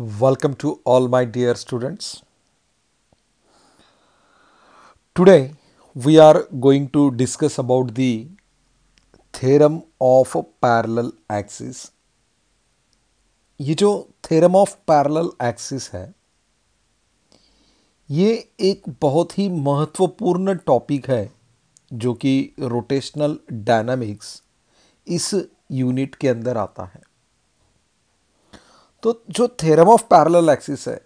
Welcome to all my dear students. Today we are going to discuss about the theorem of parallel axis. ये जो theorem of parallel axis है ये एक बहुत ही महत्वपूर्ण topic है जो कि रोटेशनल डायनामिक्स इस यूनिट के अंदर आता है तो जो थेरम ऑफ पैरेलल एक्सिस है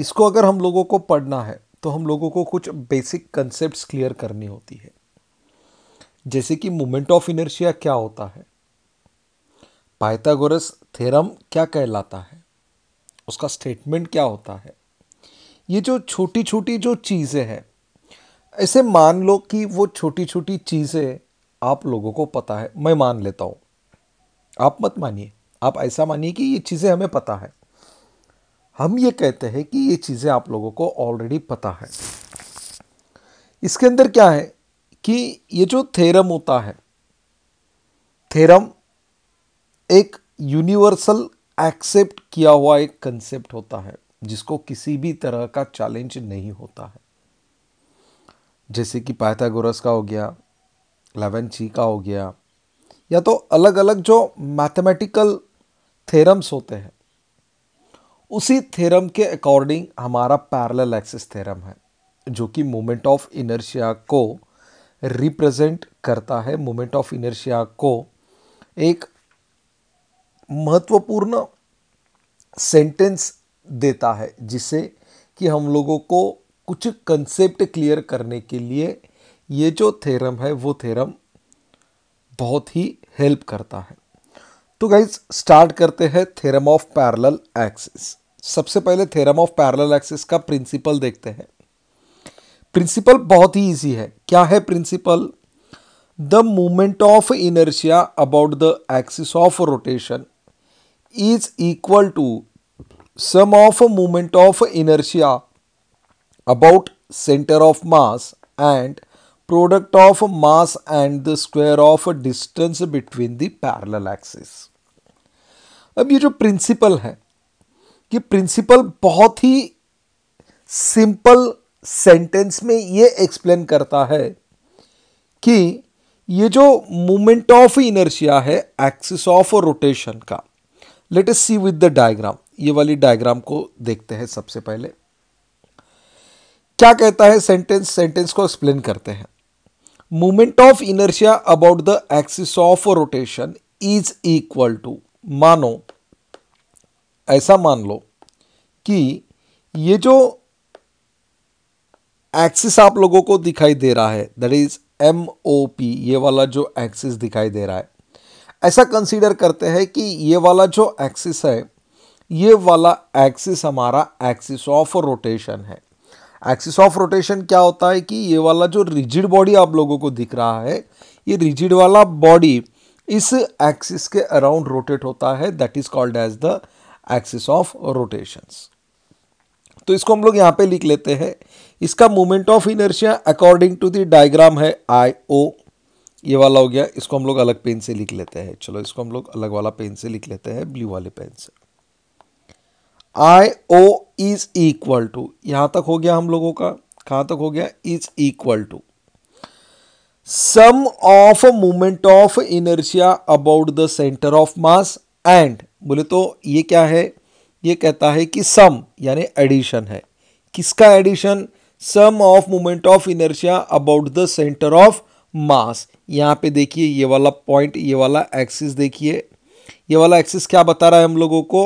इसको अगर हम लोगों को पढ़ना है तो हम लोगों को कुछ बेसिक कंसेप्ट क्लियर करनी होती है जैसे कि मोमेंट ऑफ इनर्शिया क्या होता है पाइथागोरस थेरम क्या कहलाता है उसका स्टेटमेंट क्या होता है ये जो छोटी छोटी जो चीज़ें हैं ऐसे मान लो कि वो छोटी छोटी चीज़ें आप लोगों को पता है मैं मान लेता हूँ आप मत मानिए आप ऐसा मानिए कि ये चीज़ें हमें पता है हम ये कहते हैं कि ये चीज़ें आप लोगों को ऑलरेडी पता है इसके अंदर क्या है कि ये जो थेरम होता है थेरम एक यूनिवर्सल एक्सेप्ट किया हुआ एक कंसेप्ट होता है जिसको किसी भी तरह का चैलेंज नहीं होता है जैसे कि पायथागोरस का हो गया लेवेंची का हो गया या तो अलग अलग जो मैथमेटिकल थेरम्स होते हैं उसी थेरम के अकॉर्डिंग हमारा पैरेलल एक्सिस थेरम है जो कि मोमेंट ऑफ इनर्शिया को रिप्रेजेंट करता है मोमेंट ऑफ इनर्शिया को एक महत्वपूर्ण सेंटेंस देता है जिसे कि हम लोगों को कुछ कंसेप्ट क्लियर करने के लिए ये जो थेरम है वो थेरम बहुत ही हेल्प करता है तो गाइज स्टार्ट करते हैं थेरम ऑफ पैरल एक्सिस सबसे पहले थेरम ऑफ पैरल एक्सिस का प्रिंसिपल देखते हैं प्रिंसिपल बहुत ही इजी है क्या है principle the moment of inertia about the axis of rotation is equal to sum of moment of inertia about centre of mass and product of mass and the square of distance between the parallel axis अब ये जो principal है ये principal बहुत ही simple sentence में ये explain करता है कि ये जो मोमेंट ऑफ इनर्शिया है एक्सिस ऑफ रोटेशन का let us see with the diagram ये वाली डायग्राम को देखते हैं सबसे पहले क्या कहता है सेंटेंस सेंटेंस को एक्सप्लेन करते हैं moment of inertia about the axis of rotation is equal to मानो ऐसा मान लो कि ये जो एक्सिस आप लोगों को दिखाई दे रहा है that is M O P ये वाला जो एक्सिस दिखाई दे रहा है ऐसा कंसीडर करते हैं कि ये वाला जो एक्सिस है ये वाला एक्सिस हमारा एक्सिस ऑफ रोटेशन है एक्सिस ऑफ रोटेशन क्या होता है कि ये वाला जो रिजिड बॉडी आप लोगों को दिख रहा है ये रिजिड वाला बॉडी इस एक्सिस के अराउंड रोटेट होता है that is called as the axis of rotations तो इसको हम लोग यहाँ पे लिख लेते हैं इसका moment of inertia according to the diagram है आई ओ ये वाला हो गया इसको हम लोग अलग पेन से लिख लेते हैं चलो इसको हम लोग अलग वाला पेन से लिख लेते हैं ब्लू वाले पेन से I O is equal to यहां तक हो गया हम लोगों का कहां तक हो गया is equal to sum of movement of inertia about the centre of mass and बोले तो ये क्या है ये कहता है कि सम यानी एडिशन है किसका addition sum of movement of inertia about the centre of mass यहां पे देखिए ये वाला पॉइंट ये वाला एक्सिस देखिए ये वाला एक्सिस क्या बता रहा है हम लोगों को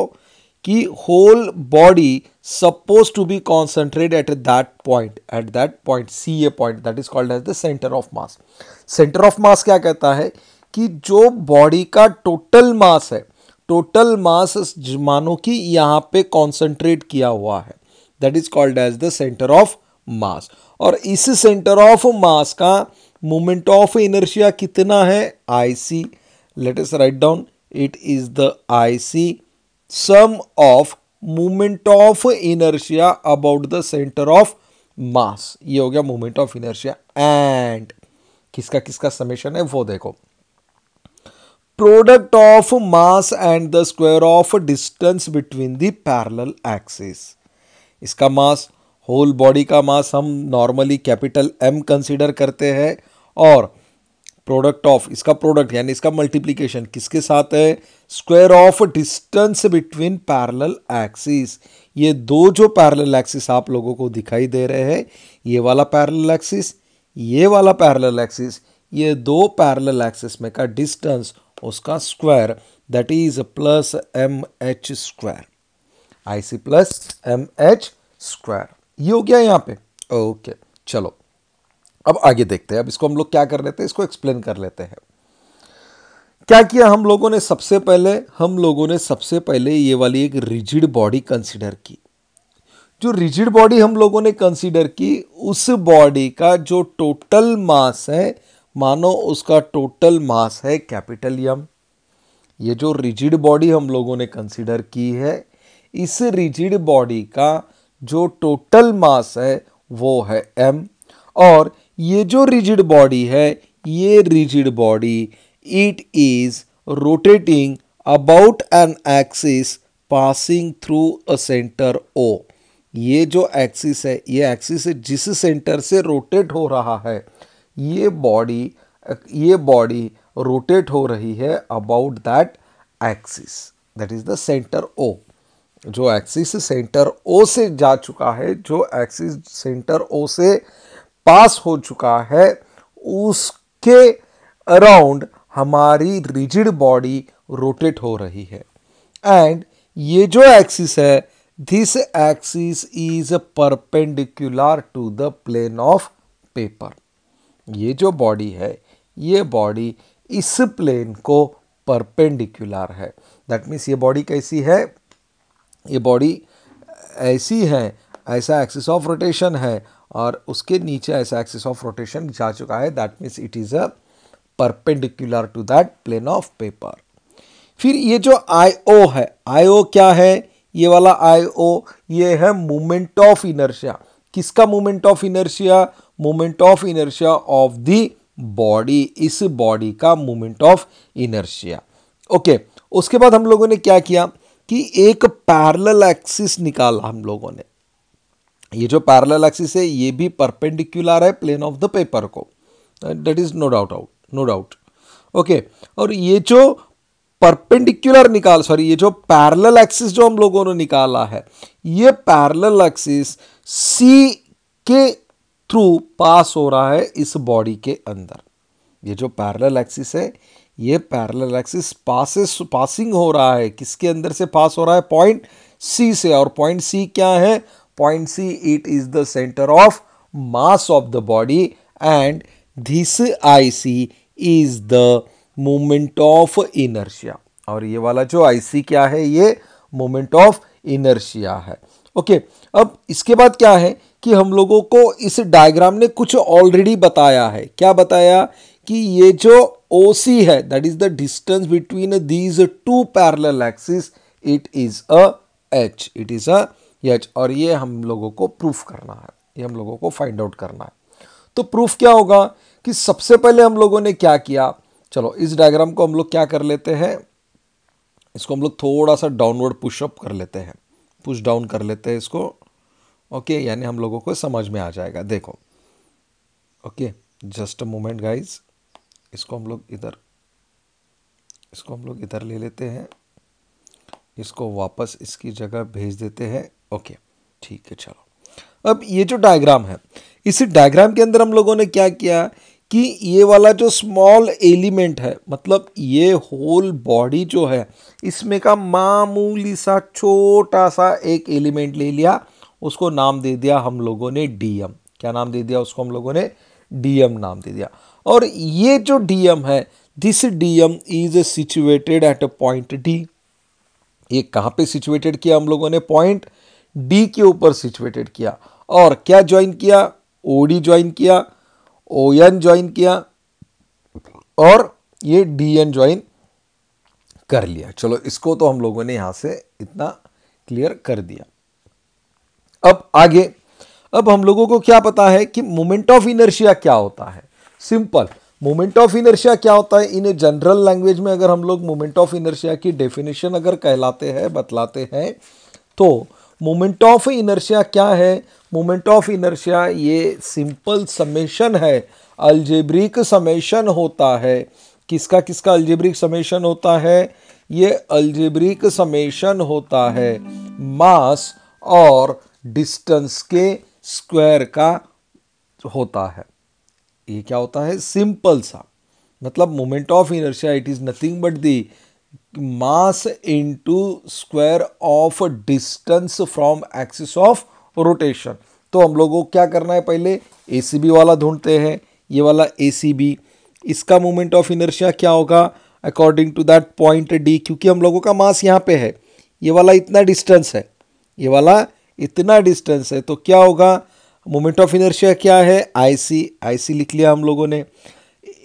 कि whole body suppose to be concentrate at that point at that point C A point that is called as the centre of mass centre of mass क्या कहता है कि जो बॉडी का टोटल मास है टोटल मास मानो कि यहाँ पे कॉन्सेंट्रेट किया हुआ है that is called as the centre of mass और इस सेंटर ऑफ मास का मोमेंट ऑफ इनर्शिया कितना है I C let write down it is the I C sum of moment of inertia about the center of mass ये हो गया moment of inertia and किसका किसका समेशन है वो देखो product of mass and the square of distance between the parallel axis इसका mass whole body का मास हम नॉर्मली कैपिटल एम कंसीडर करते हैं और प्रोडक्ट ऑफ इसका प्रोडक्ट यानी इसका मल्टीप्लीकेशन किसके साथ है square of distance between parallel axis ये दो जो पैरेलल एक्सिस आप लोगों को दिखाई दे रहे हैं ये वाला पैरेलल एक्सिस ये वाला पैरेलल एक्सिस ये दो पैरेलल एक्सिस में का डिस्टेंस उसका square that is plus M H square I C plus M H square ये हो गया यहाँ पे ओके चलो अब आगे देखते हैं अब इसको हम लोग क्या कर लेते हैं इसको एक्सप्लेन कर लेते हैं क्या किया हम लोगों ने सबसे पहले हम लोगों ने सबसे पहले ये वाली एक रिजिड बॉडी कंसिडर की जो रिजिड बॉडी हम लोगों ने कंसिडर की उस बॉडी का जो टोटल मास है मानो उसका टोटल मास है कैपिटल यम ये जो रिजिड बॉडी हम लोगों ने कंसिडर की है इस रिजिड बॉडी का जो टोटल मास है वो है एम और ये जो रिजिड बॉडी है ये rigid body it is rotating about an axis passing through a centre O ये जो एक्सिस है ये एक्सिस है जिस सेंटर से रोटेट हो रहा है ये बॉडी ये बॉडी रोटेट हो रही है about that axis that is the centre O जो एक्सिस सेंटर ओ से जा चुका है जो एक्सिस सेंटर ओ से पास हो चुका है उसके अराउंड हमारी रिजिड बॉडी रोटेट हो रही है एंड ये जो एक्सिस है this axis is perpendicular to the plane of paper ये जो बॉडी है ये बॉडी इस प्लेन को परपेंडिकुलर है दैट मीन्स ये बॉडी कैसी है ये बॉडी ऐसी है ऐसा एक्सिस ऑफ रोटेशन है और उसके नीचे ऐसा एक्सिस ऑफ रोटेशन जा चुका है that means it is a perpendicular to that plane of paper फिर ये जो आई ओ है आई ओ क्या है ये वाला आई ओ ये है मोमेंट ऑफ इनर्शिया किसका moment of inertia moment of inertia of the body इस बॉडी का मोमेंट ऑफ इनर्शिया ओके उसके बाद हम लोगों ने क्या किया कि एक पैरल एक्सिस निकाला हम लोगों ने ये जो पैरल एक्सिस है ये भी परपेंडिकुलर है प्लेन ऑफ द पेपर को that is no doubt out no doubt okay और ये जो परपेंडिकुलर निकाल सॉरी ये जो पैरल एक्सिस जो हम लोगों ने निकाला है ये पैरल एक्सिस सी के थ्रू पास हो रहा है इस बॉडी के अंदर ये जो पैरल एक्सिस है ये पैरल एक्सिस पासिस पासिंग हो रहा है किसके अंदर से पास हो रहा है पॉइंट सी से और पॉइंट सी क्या है Point C, it is the center of mass of the body and this IC is the moment of inertia. और ये वाला जो IC क्या है ये moment of inertia है ओके okay, अब इसके बाद क्या है कि हम लोगों को इस डायग्राम ने कुछ ऑलरेडी बताया है क्या बताया कि ये जो ओ सी है that is the distance between these two parallel axis it is a H it is a H और ये हम लोगों को प्रूफ करना है ये हम लोगों को फाइंड आउट करना है तो प्रूफ क्या होगा कि सबसे पहले हम लोगों ने क्या किया चलो इस डायग्राम को हम लोग क्या कर लेते हैं इसको हम लोग थोड़ा सा डाउनवर्ड पुशअप कर लेते हैं पुश डाउन कर लेते हैं इसको ओके यानी हम लोगों को समझ में आ जाएगा देखो okay just a moment guys इसको हम लोग इधर इसको हम लोग इधर ले लेते हैं इसको वापस इसकी जगह भेज देते हैं ओके ठीक है चलो अब ये जो डायग्राम है इसी डायग्राम के अंदर हम लोगों ने क्या किया कि ये वाला जो स्मॉल एलिमेंट है मतलब ये होल बॉडी जो है इसमें का मामूली सा छोटा सा एक एलिमेंट ले लिया उसको नाम दे दिया हम लोगों ने डीएम क्या नाम दे दिया उसको हम लोगों ने डीएम नाम दे दिया और ये जो डीएम है this DM is situated at a point D ये कहाँ पे सिचुएटेड किया हम लोगों ने पॉइंट डी के ऊपर सिचुएटेड किया और क्या ज्वाइन किया ओडी ज्वाइन किया ओ एन ज्वाइन किया और ये डी एन ज्वाइन कर लिया चलो इसको तो हम लोगों ने यहां से इतना क्लियर कर दिया अब आगे अब हम लोगों को क्या पता है कि मोमेंट ऑफ इनर्शिया क्या होता है सिंपल मोमेंट ऑफ इनर्शिया क्या होता है इन ए जनरल लैंग्वेज में अगर हम लोग मोमेंट ऑफ इनर्शिया की डेफिनेशन अगर कहलाते हैं बतलाते हैं तो मोमेंट ऑफ इनर्शिया क्या है मोमेंट ऑफ इनर्शिया ये सिंपल समेशन है अल्जेब्रिक समेशन होता है किसका किसका अल्जेब्रिक समेशन होता है ये अल्जेब्रिक समेशन होता है मास और डिस्टेंस के स्क्वायर का होता है ये क्या होता है सिंपल सा मतलब moment of inertia it is nothing but the mass into square of distance from axis of rotation तो हम लोगों को क्या करना है पहले ए वाला ढूंढते हैं ये वाला ए इसका मोमेंट ऑफ इनर्शिया क्या होगा according to that point D क्योंकि हम लोगों का मास यहाँ पे है ये वाला इतना डिस्टेंस है ये वाला इतना डिस्टेंस है तो क्या होगा मोमेंट ऑफ इनर्शिया क्या है आई सी आई सी लिख लिया हम लोगों ने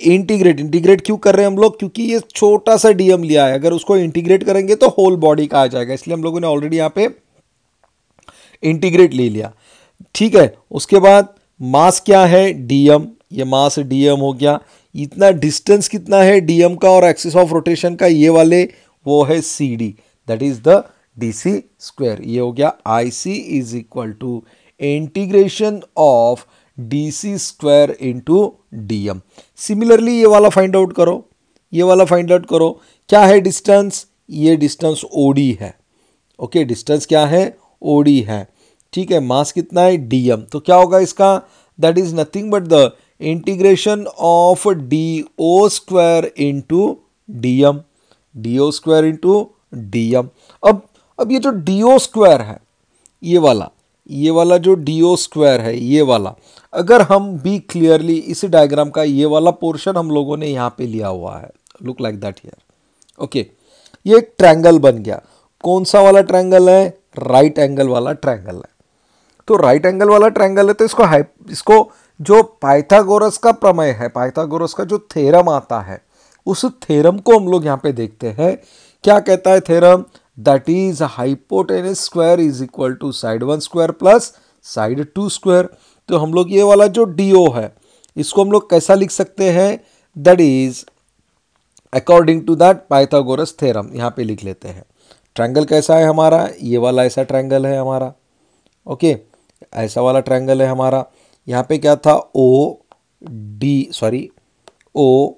इंटीग्रेट इंटीग्रेट क्यों कर रहे हैं हम लोग क्योंकि ये छोटा सा डीएम लिया है अगर उसको इंटीग्रेट करेंगे तो होल बॉडी का आ जाएगा इसलिए हम लोगों ने ऑलरेडी यहाँ पे इंटीग्रेट ले लिया ठीक है उसके बाद मास क्या है डीएम ये मास डीएम हो गया इतना डिस्टेंस कितना है डीएम का और एक्सिस ऑफ रोटेशन का ये वाले वो है C D that is the D C square ये हो गया I C is equal to integration of D C square into D M similarly ये वाला फाइंड आउट करो ये वाला फाइंड आउट करो क्या है डिस्टेंस ये डिस्टेंस ओ डी है ओके okay, डिस्टेंस क्या है ओ डी है ठीक है मास कितना है डी एम तो क्या होगा इसका that is nothing but the integration of D O square into D M D O square into D M अब अब ये जो डी ओ स्क्वायर है ये वाला ये वाला जो डी ओ स्क्वायर है ये वाला अगर हम भी क्लियरली इसी डायग्राम का ये वाला पोर्शन हम लोगों ने यहाँ पे लिया हुआ है look like that here okay ये एक ट्रैंगल बन गया कौन सा वाला ट्रैंगल है राइट एंगल वाला ट्रैंगल है तो राइट एंगल वाला ट्रैंगल है तो इसको हाई इसको जो पाइथागोरस का प्रमेय है पाइथागोरस का जो थेरम आता है उस थेरम को हम लोग यहाँ पे देखते हैं क्या कहता है theorem that is hypotenuse square is equal to side one square plus side two square तो हम लोग ये वाला जो डी ओ है इसको हम लोग कैसा लिख सकते हैं that is according to that Pythagoras theorem यहाँ पे लिख लेते हैं ट्रायंगल कैसा है हमारा ये वाला ऐसा ट्रायंगल है हमारा ओके okay, ऐसा वाला ट्रायंगल है हमारा यहाँ पे क्या था O D sorry O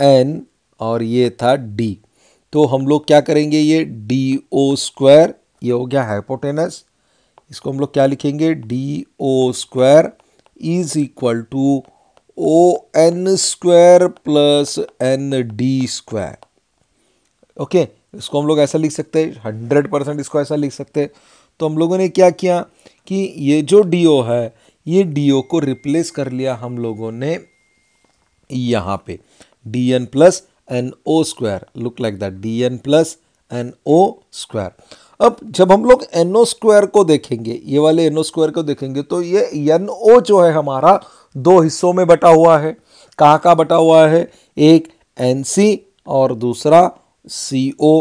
N और ये था डी तो हम लोग क्या करेंगे ये डी ओ स्क्वायर ये हो गया हाइपोटेनस इसको हम लोग क्या लिखेंगे D O square is equal to O N square plus N D square okay इसको हम लोग ऐसा लिख सकते हैं हंड्रेड परसेंट इसको ऐसा लिख सकते हैं तो हम लोगों ने क्या किया कि ये जो डी ओ है ये डी ओ को रिप्लेस कर लिया हम लोगों ने यहाँ पे D N plus N O square look like that D N plus N O square अब जब हम लोग एन ओ स्क्वायर को देखेंगे ये वाले एन ओ स्क्वायर को देखेंगे तो ये एन ओ जो है हमारा दो हिस्सों में बटा हुआ है कहाँ कहाँ बटा हुआ है एक एन सी और दूसरा सी ओ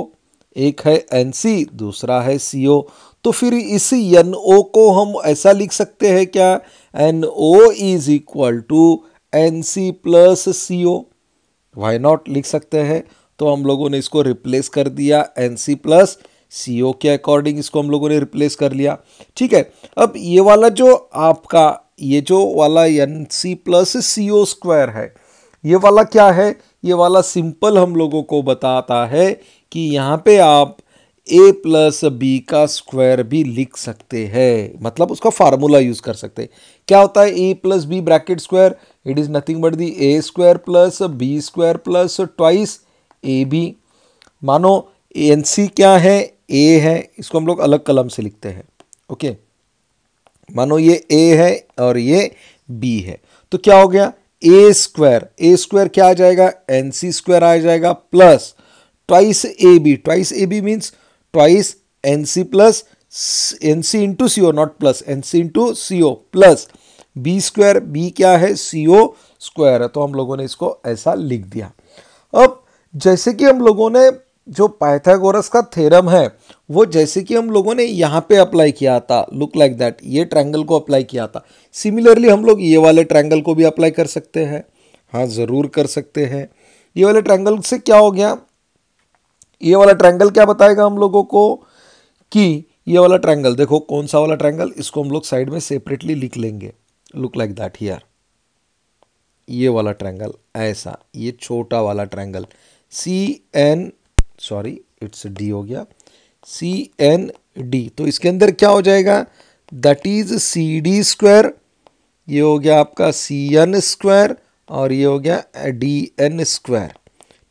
एक है एन सी दूसरा है सी ओ तो फिर इसी एन ओ को हम ऐसा लिख सकते हैं क्या N O is equal to N C plus C O why not लिख सकते हैं तो हम लोगों ने इसको रिप्लेस कर दिया एन सी प्लस सी ओ के अकॉर्डिंग इसको हम लोगों ने रिप्लेस कर लिया ठीक है अब ये वाला जो आपका ये जो वाला N C plus C O square है ये वाला क्या है ये वाला सिंपल हम लोगों को बताता है कि यहाँ पे आप ए प्लस बी का स्क्वायर भी लिख सकते हैं मतलब उसका फार्मूला यूज़ कर सकते हैं क्या होता है A plus B bracket square it is nothing but the A square plus B square plus twice A B मानो एन सी क्या है ए है इसको हम लोग अलग कलम से लिखते हैं ओके मानो ये ए है और ये बी है तो क्या हो गया ए स्क्वायर ए स्क्वायर क्या आ जाएगा एन सी स्क्वायर आ जाएगा plus twice A B twice A B means twice N C plus N C into C O not plus N C into C O plus B square B क्या है सी O square है तो हम लोगों ने इसको ऐसा लिख दिया अब जैसे कि हम लोगों ने जो पाइथागोरस का थेरम है वो जैसे कि हम लोगों ने यहाँ पे अप्लाई किया था लुक लाइक दैट ये ट्रायंगल को अप्लाई किया था सिमिलरली हम लोग ये वाले ट्रायंगल को भी अप्लाई कर सकते हैं हाँ ज़रूर कर सकते हैं ये वाले ट्रायंगल से क्या हो गया ये वाला ट्रायंगल क्या बताएगा हम लोगों को कि ये वाला ट्रायंगल देखो कौन सा वाला ट्रायंगल इसको हम लोग साइड में सेपरेटली लिख लेंगे लुक लाइक दैट हियर ये वाला ट्रायंगल ऐसा ये छोटा वाला triangle C N sorry it's D हो गया सी एन डी तो इसके अंदर क्या हो जाएगा that is C D square ये हो गया आपका सी एन स्क्वायर और ये हो गया डी एन स्क्वायर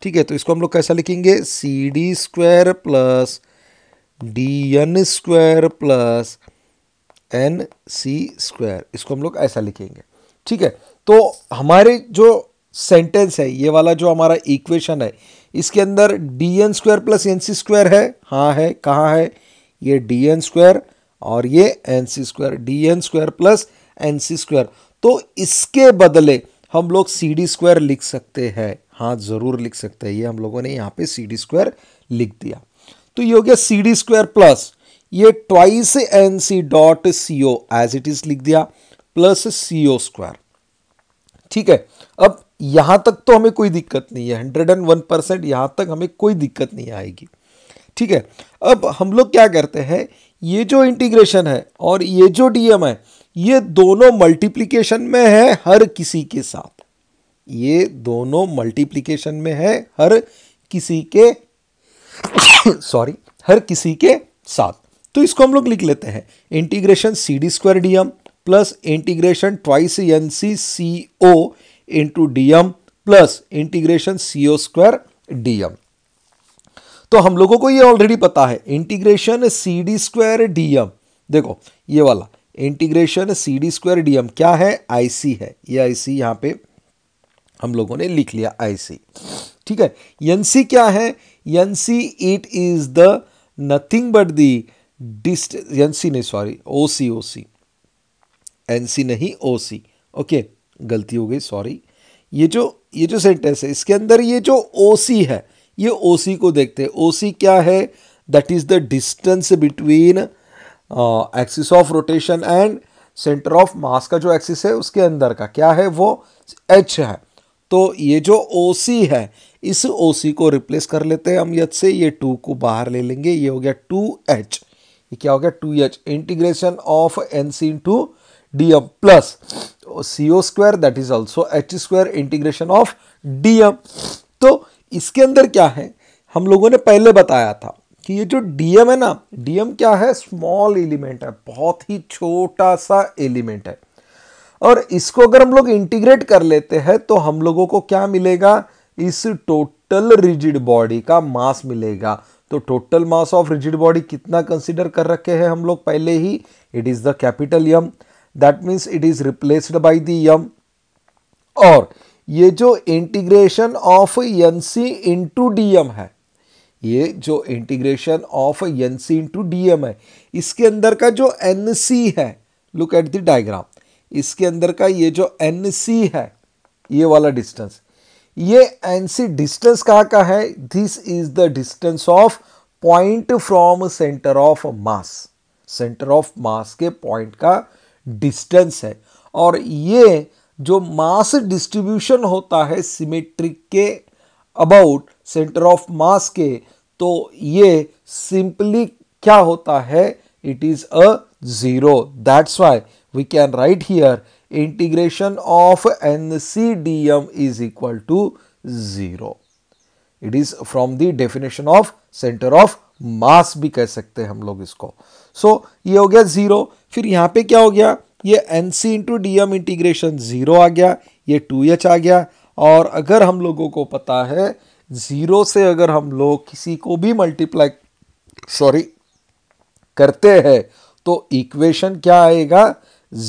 ठीक है तो इसको हम लोग कैसा लिखेंगे C D square plus D N square plus N C square इसको हम लोग ऐसा लिखेंगे ठीक है तो हमारे जो सेंटेंस है ये वाला जो हमारा इक्वेशन है इसके अंदर D N square plus N C square है हाँ है कहाँ है ये डी एन स्क्वायर और ये N C square D N square plus N C square तो इसके बदले हम लोग सी डी स्क्वायर लिख सकते हैं हाँ ज़रूर लिख सकते हैं ये हम लोगों ने यहाँ पे सी डी स्क्वायर लिख दिया तो ये हो गया सी डी स्क्वायर प्लस ये twice N C dot C O as it is लिख दिया प्लस सी ओ स्क्वायर ठीक है अब यहां तक तो हमें कोई दिक्कत नहीं है हंड्रेड एंड वन परसेंट यहां तक हमें कोई दिक्कत नहीं आएगी ठीक है अब हम लोग क्या करते हैं ये जो इंटीग्रेशन है और ये जो डीएम है ये दोनों मल्टीप्लीकेशन में है हर किसी के साथ ये दोनों मल्टीप्लीकेशन में है हर किसी के सॉरी हर किसी के साथ तो इसको हम लोग लिख लेते हैं integration C D square D M plus integration twice N C C O into D M plus integration C O square D M तो हम लोगों को ये ऑलरेडी पता है integration C D square D M देखो ये वाला integration C D square D M क्या है आईसी है ये आईसी यहाँ पे हम लोगों ने लिख लिया आईसी ठीक है एनसी क्या है NC it is the nothing but the distance N C नहीं सॉरी ओ सी ओ सी एन सी नहीं ओ सी ओके गलती हो गई सॉरी ये जो ये जो सेंटेंस है इसके अंदर ये जो ओ सी है ये ओ सी को देखते हैं ओ सी क्या है that is the distance between axis of rotation and centre of mass का जो एक्सिस है उसके अंदर का क्या है वो एच है तो ये जो ओ सी है इस ओ सी को रिप्लेस कर लेते हैं हम यद से ये टू को बाहर ले लेंगे ये हो गया टू एच ये क्या हो गया two H integration of N C into D M plus CO square that is also H square integration of D M तो इसके अंदर क्या है हम लोगों ने पहले बताया था कि ये जो डीएम है ना डीएम क्या है स्मॉल एलिमेंट है बहुत ही छोटा सा एलिमेंट है और इसको अगर हम लोग इंटीग्रेट कर लेते हैं तो हम लोगों को क्या मिलेगा इस टोटल रिजिड बॉडी का मास मिलेगा तो total mass of rigid body कितना कंसिडर कर रखे हैं हम लोग पहले ही it is the capital M that means it is replaced by the M और ये जो integration of N C into D M है ये जो integration of N C into D M है इसके अंदर का जो एन सी है लुक एट द डायग्राम इसके अंदर का ये जो एन सी है ये वाला डिस्टेंस ये एनसी डिस्टेंस कहाँ का है this is the distance of point from centre of mass centre of mass के पॉइंट का डिस्टेंस है और ये जो मास डिस्ट्रीब्यूशन होता है सिमेट्रिक के अबाउट सेंटर ऑफ मास के तो ये सिंपली क्या होता है it is a zero that's why we can write here integration of N C D M is equal to zero it is from the definition of centre of mass भी कह सकते हैं हम लोग इसको सो so, ये हो गया जीरो फिर यहां पे क्या हो गया ये N C into D M integration zero आ गया ये टू एच आ गया और अगर हम लोगों को पता है जीरो से अगर हम लोग किसी को भी मल्टीप्लाई सॉरी करते हैं तो इक्वेशन क्या आएगा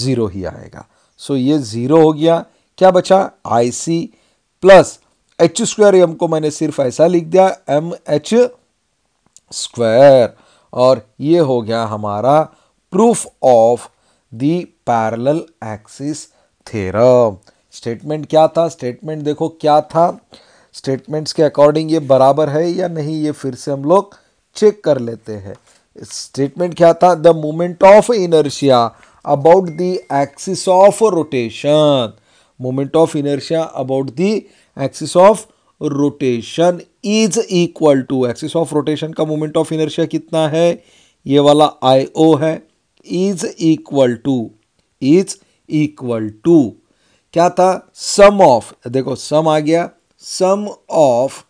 जीरो ही आएगा सो ये ज़ीरो हो गया क्या बचा I C plus H square M को मैंने सिर्फ ऐसा लिख दिया एम एच स्क्वायर और ये हो गया हमारा proof of the parallel axis theorem statement क्या था स्टेटमेंट देखो क्या था स्टेटमेंट्स के अकॉर्डिंग ये बराबर है या नहीं ये फिर से हम लोग चेक कर लेते हैं स्टेटमेंट क्या था the moment of inertia about the axis of rotation. Moment of inertia about the axis of rotation is equal to axis of rotation का moment of inertia कितना है ये वाला आई ओ है is equal to is equal to क्या था sum of देखो sum आ गया sum of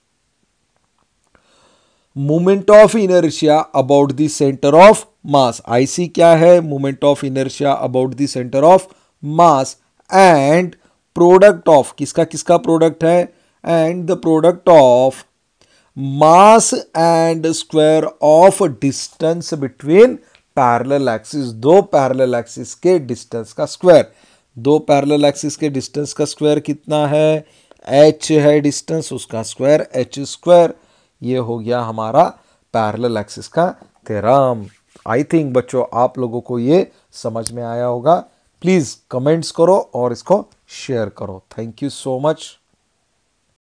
moment of inertia about the centre of mass IC क्या है moment of inertia about the centre of mass and product of किसका किसका product है and the product of mass and square of distance between parallel axis दो parallel axis के distance का square दो parallel axis के डिस्टेंस का square कितना है एच है डिस्टेंस उसका स्क्वायर एच स्क्वायर ये हो गया हमारा पैरल एक्सिस का थ्योरम आई थिंक बच्चों आप लोगों को ये समझ में आया होगा प्लीज़ कमेंट्स करो और इसको शेयर करो थैंक यू सो मच